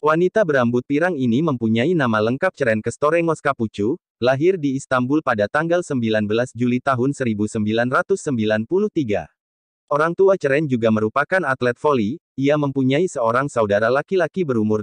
Wanita berambut pirang ini mempunyai nama lengkap Ceren Kestorengos Kapucu, lahir di Istanbul pada tanggal 19 Juli tahun 1993. Orang tua Ceren juga merupakan atlet voli, ia mempunyai seorang saudara laki-laki berumur